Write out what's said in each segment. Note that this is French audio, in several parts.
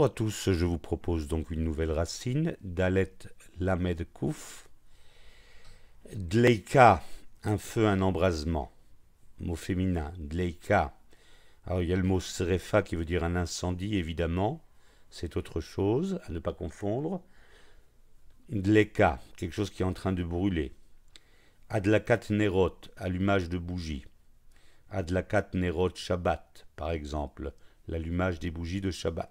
Bonjour à tous, je vous propose donc une nouvelle racine, Dalet Lamed Kouf, Dleika, un feu, un embrasement, mot féminin, Dleika, alors il y a le mot Serefa qui veut dire un incendie évidemment, c'est autre chose, à ne pas confondre, Dleika, quelque chose qui est en train de brûler, Adlakat Nerot, allumage de bougies, Adlakat Nerot Shabbat par exemple, l'allumage des bougies de Shabbat.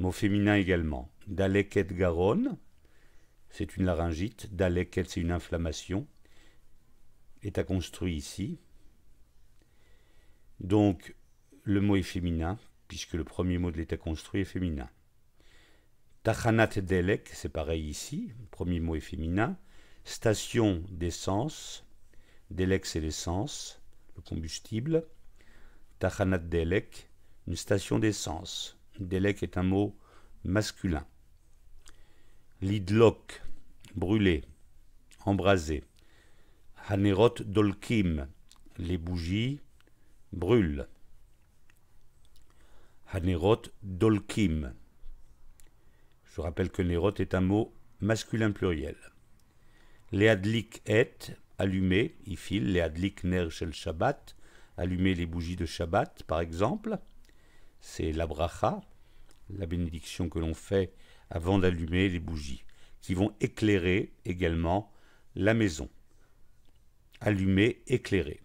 Mot féminin également. et Garonne, c'est une laryngite. Daleket, c'est une inflammation. état construit ici. Donc, le mot est féminin, puisque le premier mot de l'état construit est féminin. Tachanat Delek, c'est pareil ici, le premier mot est féminin. Station d'essence, Delek c'est l'essence, le combustible. Tachanat Delek, une station d'essence. Delek est un mot masculin. Lidlock, brûlé, embrasé. Hanerot dolkim, les bougies, brûlent. Hanerot dolkim. Je rappelle que Nerot est un mot masculin pluriel. Léadlik et, allumé, ifil, léadlik ner shel Shabbat, allumer les bougies de Shabbat, par exemple. C'est la bracha, la bénédiction que l'on fait avant d'allumer les bougies, qui vont éclairer également la maison. Allumer, éclairer.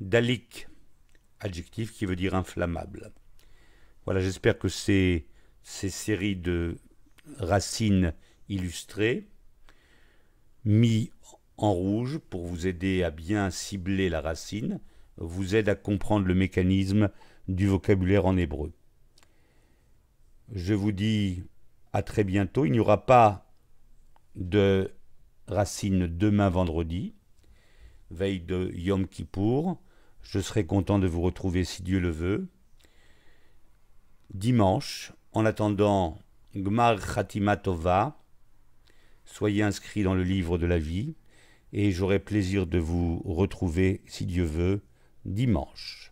Dalik, adjectif qui veut dire inflammable. Voilà, j'espère que ces, ces séries de racines illustrées, mis en rouge pour vous aider à bien cibler la racine, vous aide à comprendre le mécanisme du vocabulaire en hébreu je vous dis à très bientôt. Il n'y aura pas de Racine demain vendredi, veille de Yom Kippour. Je serai content de vous retrouver si Dieu le veut. Dimanche, en attendant Gmar Khatimatova, soyez inscrits dans le livre de la vie et j'aurai plaisir de vous retrouver si Dieu veut dimanche.